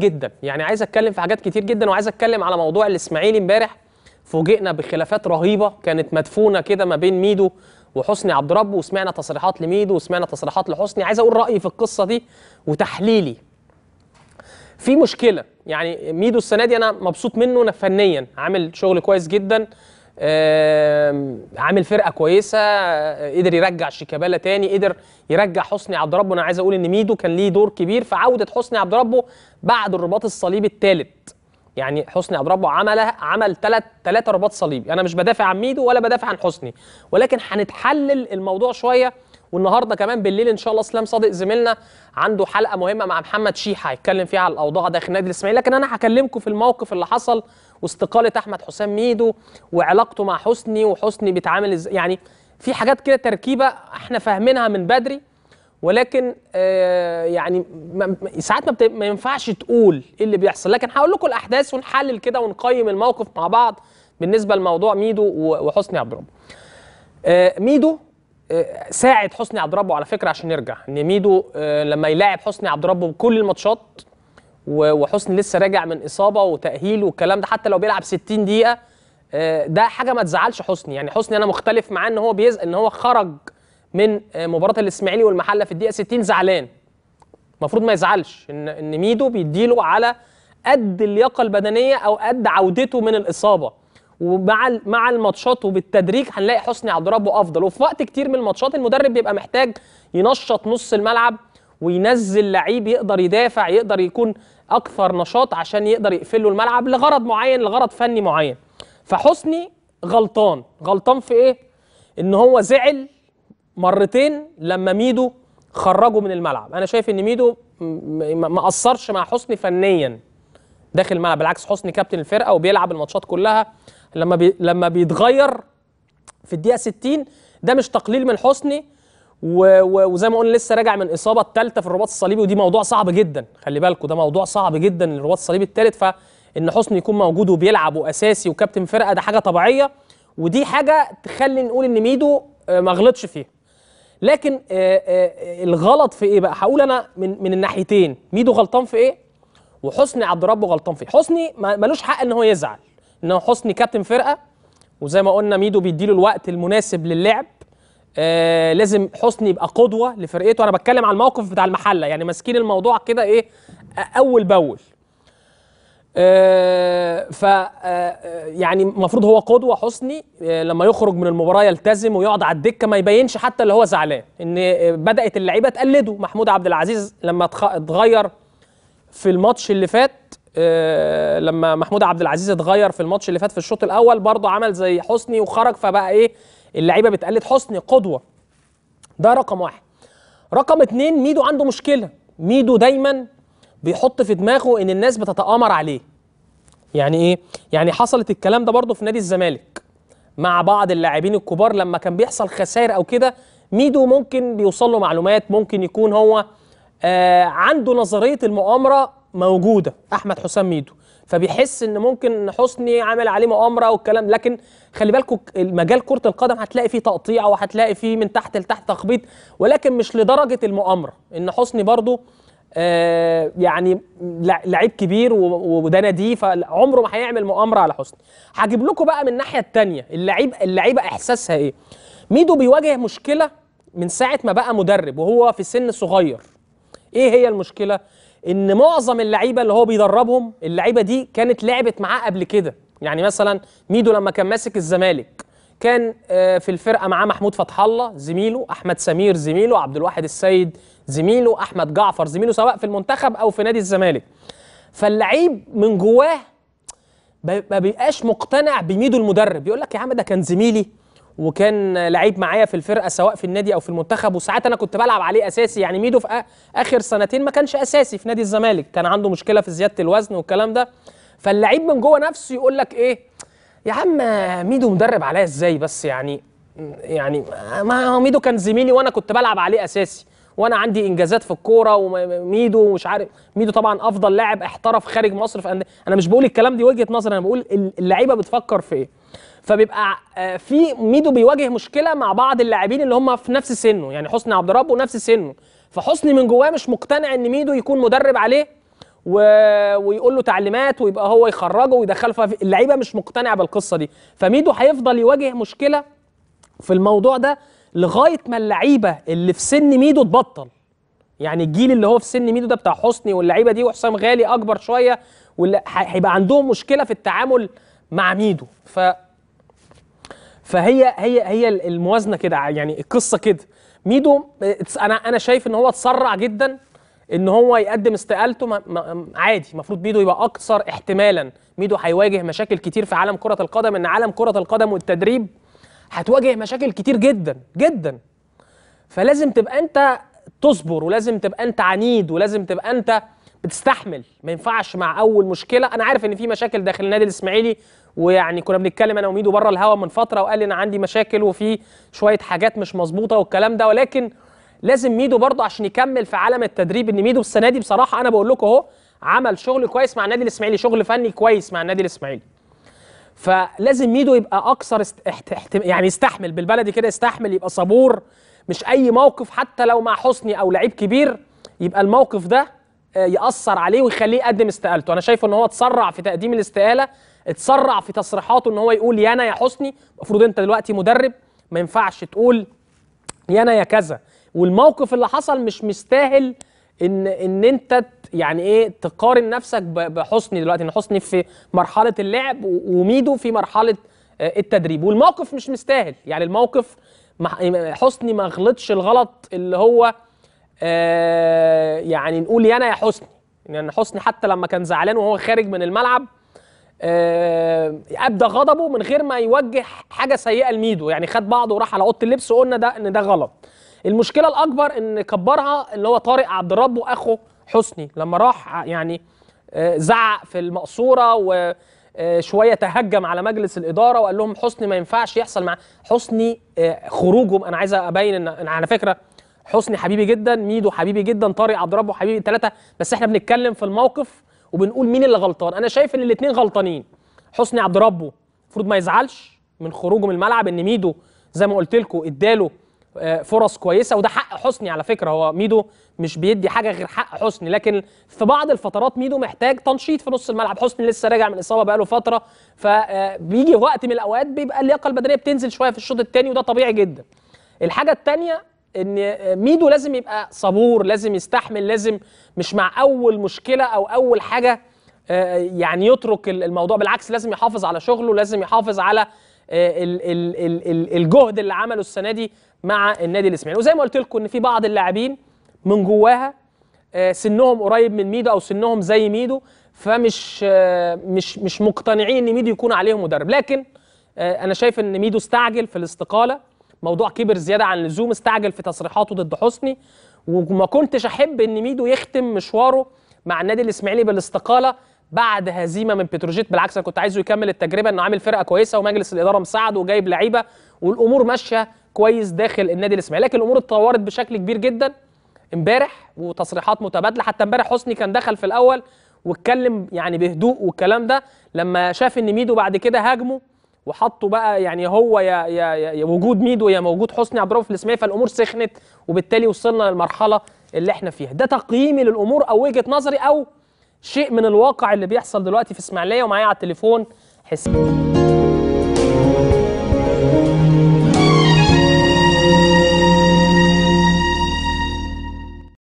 جدا يعني عايز اتكلم في حاجات كتير جدا وعايز اتكلم على موضوع الاسماعيلي امبارح فوجئنا بخلافات رهيبه كانت مدفونه كده ما بين ميدو وحسني عبد رب وسمعنا تصريحات لميدو وسمعنا تصريحات لحسني عايز اقول رايي في القصه دي وتحليلي في مشكله يعني ميدو السنه دي انا مبسوط منه فنيا عامل شغل كويس جدا عامل فرقه كويسه آه، قدر يرجع شيكابالا تاني قدر يرجع حسني عبد ربه انا عايز اقول ان ميدو كان ليه دور كبير في عوده حسني عبد ربه بعد الرباط الصليبي الثالث يعني حسني عبد ربه عمل عمل ثلاث ثلاثه رباط صليبي انا مش بدافع عن ميدو ولا بدافع عن حسني ولكن هنتحلل الموضوع شويه والنهارده كمان بالليل ان شاء الله اسلام صادق زميلنا عنده حلقه مهمه مع محمد شيحه هيتكلم فيها على الاوضاع داخل نادي الاسماعيلي لكن انا هكلمكم في الموقف اللي حصل واستقاله احمد حسام ميدو وعلاقته مع حسني وحسني بيتعامل ازاي يعني في حاجات كده تركيبه احنا فاهمينها من بدري ولكن آه، يعني ساعات ما, ما ينفعش تقول ايه اللي بيحصل لكن هقول لكم الاحداث ونحلل كده ونقيم الموقف مع بعض بالنسبه لموضوع ميدو وحسني عبد ربه آه، ميدو آه، ساعد حسني عبد ربه على فكره عشان يرجع ان ميدو لما يلاعب حسني عبد ربه بكل الماتشات وحسني لسه راجع من اصابه وتاهيل والكلام ده حتى لو بيلعب 60 دقيقه آه، ده حاجه ما تزعلش حسني يعني حسني انا مختلف معاه ان هو بيز ان هو خرج من آه، مباراه الاسماعيلي والمحله في الدقيقه 60 زعلان المفروض ما يزعلش ان ان ميدو بيديله على قد اللياقه البدنيه او قد عودته من الاصابه ومع مع الماتشات وبالتدريج هنلاقي حسني عبد ربه افضل وفي وقت كتير من الماتشات المدرب بيبقى محتاج ينشط نص الملعب وينزل لعيب يقدر يدافع يقدر يكون اكثر نشاط عشان يقدر يقفل له الملعب لغرض معين لغرض فني معين فحسني غلطان غلطان في ايه ان هو زعل مرتين لما ميدو خرجه من الملعب انا شايف ان ميدو ما اثرش مع حسني فنيا داخل الملعب بالعكس حسني كابتن الفرقه وبيلعب الماتشات كلها لما بي لما بيتغير في الدقيقه 60 ده مش تقليل من حسني وزي ما قلنا لسه راجع من اصابه الثالثه في الرباط الصليبي ودي موضوع صعب جدا خلي بالكم ده موضوع صعب جدا الرباط الصليبي الثالث فان حسني يكون موجود وبيلعب واساسي وكابتن فرقه ده حاجه طبيعيه ودي حاجه تخلي نقول ان ميدو آه، ما غلطش فيها لكن آه، آه، الغلط في ايه بقى هقول انا من من الناحيتين ميدو غلطان في ايه وحسني عبد ربه غلطان في ايه حسني ملوش حق ان هو يزعل ان حسني كابتن فرقه وزي ما قلنا ميدو بيديله الوقت المناسب للعب آه لازم حسني يبقى قدوه لفرقته انا بتكلم على الموقف بتاع المحله يعني ماسكين الموضوع كده ايه اول باول آه ف آه، آه، يعني المفروض هو قدوه حسني آه لما يخرج من المباراه يلتزم ويقعد على الدكه ما يبينش حتى اللي هو زعلان ان آه، بدات اللعيبه تقلده محمود عبد العزيز لما اتغير في الماتش اللي فات آه لما محمود عبد العزيز اتغير في الماتش اللي فات في الشوط الاول برضه عمل زي حسني وخرج فبقى ايه اللعيبه بتقلد حسني قدوه ده رقم واحد رقم اتنين ميدو عنده مشكله ميدو دايما بيحط في دماغه ان الناس بتتآمر عليه يعني ايه يعني حصلت الكلام ده برضه في نادي الزمالك مع بعض اللاعبين الكبار لما كان بيحصل خسائر او كده ميدو ممكن بيوصل له معلومات ممكن يكون هو آه عنده نظريه المؤامره موجوده احمد حسام ميدو فبيحس ان ممكن حسني عامل عليه مؤامره والكلام لكن خلي بالكم مجال كره القدم هتلاقي فيه تقطيع وهتلاقي فيه من تحت لتحت تخبيط ولكن مش لدرجه المؤامره ان حسني برضو آه يعني لعيب كبير وده ناديه فعمره ما هيعمل مؤامره على حسني هجيب لكم بقى من الناحيه الثانيه اللعيب اللعيبه احساسها ايه ميدو بيواجه مشكله من ساعه ما بقى مدرب وهو في سن صغير ايه هي المشكله ان معظم اللعيبه اللي هو بيدربهم اللعيبه دي كانت لعبت معاه قبل كده يعني مثلا ميدو لما كان ماسك الزمالك كان آه، في الفرقه معاه محمود فتح الله زميله احمد سمير زميله عبد الواحد السيد زميله احمد جعفر زميله سواء في المنتخب او في نادي الزمالك فاللعيب من جواه ما بيبقاش مقتنع بميدو المدرب يقول لك يا عم ده كان زميلي وكان لعيب معايا في الفرقه سواء في النادي او في المنتخب وساعات انا كنت بلعب عليه اساسي يعني ميدو في اخر سنتين ما كانش اساسي في نادي الزمالك كان عنده مشكله في زياده الوزن والكلام ده فاللعيب من جوه نفسه يقول لك ايه يا عم ميدو مدرب عليا ازاي بس يعني يعني ما هو ميدو كان زميلي وانا كنت بلعب عليه اساسي وانا عندي انجازات في الكوره وميدو ومش عارف ميدو طبعا افضل لاعب احترف خارج مصر في انا مش بقول الكلام دي وجهه نظر انا بقول اللعيبه بتفكر في ايه فبيبقى آه، في ميدو بيواجه مشكله مع بعض اللاعبين اللي هم في نفس سنه يعني حسني عبد ربه نفس سنه فحسني من جواه مش مقتنع ان ميدو يكون مدرب عليه و... ويقول له تعليمات ويبقى هو يخرجه ويدخله فاللعيبه مش مقتنعه بالقصه دي فميدو هيفضل يواجه مشكله في الموضوع ده لغايه ما اللعيبه اللي في سن ميدو تبطل يعني الجيل اللي هو في سن ميدو ده بتاع حسني واللعيبه دي وحسام غالي اكبر شويه هيبقى عندهم مشكله في التعامل مع ميدو ف فهي هي هي الموازنه كده يعني القصه كده ميدو انا انا شايف ان هو اتسرع جدا ان هو يقدم استقالته ما ما عادي المفروض ميدو يبقى اكثر احتمالا ميدو هيواجه مشاكل كتير في عالم كره القدم ان عالم كره القدم والتدريب هتواجه مشاكل كتير جدا جدا فلازم تبقى انت تصبر ولازم تبقى انت عنيد ولازم تبقى انت بتستحمل ما ينفعش مع اول مشكله انا عارف ان في مشاكل داخل النادي الاسماعيلي ويعني كنا بنتكلم انا وميدو بره الهوا من فتره وقال لي انا عندي مشاكل وفي شويه حاجات مش مظبوطه والكلام ده ولكن لازم ميدو برضه عشان يكمل في عالم التدريب ان ميدو السنه دي بصراحه انا بقول لكم اهو عمل شغل كويس مع النادي الاسماعيلي شغل فني كويس مع النادي الاسماعيلي فلازم ميدو يبقى اكثر است... احت... يعني يستحمل بالبلدي كده يستحمل يبقى صبور مش اي موقف حتى لو مع حسني او لعيب كبير يبقى الموقف ده آه، ياثر عليه ويخليه يقدم استقالته انا شايفه ان هو اتسرع في تقديم الاستقاله اتسرع في تصريحاته ان هو يقول يا انا يا حسني المفروض انت دلوقتي مدرب ما ينفعش تقول يا انا يا كذا والموقف اللي حصل مش مستاهل ان ان انت يعني ايه تقارن نفسك بحسني دلوقتي ان حسني في مرحله اللعب وميدو في مرحله آه، التدريب والموقف مش مستاهل يعني الموقف حسني ما غلطش الغلط اللي هو آه، يعني نقول يانا يا حسني يعني حسني حتى لما كان زعلان وهو خارج من الملعب ابدى آه، غضبه من غير ما يوجه حاجه سيئه لميدو يعني خد بعضه وراح على اوضه اللبس وقلنا ده ان ده غلط المشكله الاكبر ان كبرها اللي هو طارق عبد الرب واخو حسني لما راح يعني آه، زعق في المقصوره و شويه تهجم على مجلس الاداره وقال لهم حسني ما ينفعش يحصل مع حسني خروجه انا عايز ابين ان على فكره حسني حبيبي جدا ميدو حبيبي جدا طارق عبد ربه حبيبي الثلاثه بس احنا بنتكلم في الموقف وبنقول مين اللي غلطان انا شايف ان الاثنين غلطانين حسني عبد ربه المفروض ما يزعلش من خروجه من الملعب ان ميدو زي ما قلت لكم اداله آه، فرص كويسه وده حق حسني على فكره هو ميدو مش بيدي حاجه غير حق حسني لكن في بعض الفترات ميدو محتاج تنشيط في نص الملعب حسني لسه راجع من اصابه بقاله فتره فبيجي آه، وقت من الاوقات بيبقى اللياقه البدنيه بتنزل شويه في الشوط الثاني وده طبيعي جدا الحاجه الثانيه ان ميدو لازم يبقى صبور لازم يستحمل لازم مش مع اول مشكله او اول حاجه آه، يعني يترك الموضوع بالعكس لازم يحافظ على شغله لازم يحافظ على آه، الجهد اللي عمله السنه دي مع النادي الاسماعيلي وزي ما قلت لكم ان في بعض اللاعبين من جواها آه، سنهم قريب من ميدو او سنهم زي ميدو فمش مش مش مقتنعين ان ميدو يكون عليهم مدرب لكن انا شايف ان ميدو استعجل في الاستقاله موضوع كبر زياده عن اللزوم استعجل في تصريحاته ضد حسني وما كنتش احب ان ميدو يختم مشواره مع النادي الاسماعيلي بالاستقاله بعد هزيمه من بتروجيت بالعكس انا كنت عايزه يكمل التجربه انه عامل فرقه كويسه ومجلس الاداره مساعده وجايب لعيبه والامور ماشيه كويس داخل النادي الاسماعيلي لكن الامور اتطورت بشكل كبير جدا امبارح وتصريحات متبادله حتى امبارح حسني كان دخل في الاول واتكلم يعني بهدوء والكلام ده لما شاف ان ميدو بعد كده هاجمه وحطوا بقى يعني هو يا يا, يا وجود ميدو يا موجود حسني عبد الرؤوف الاسماعيلي فالامور سخنت وبالتالي وصلنا للمرحله اللي احنا فيها ده تقييمي للامور او وجهه نظري او شيء من الواقع اللي بيحصل دلوقتي في اسماعيليه ومعايا على التليفون حسين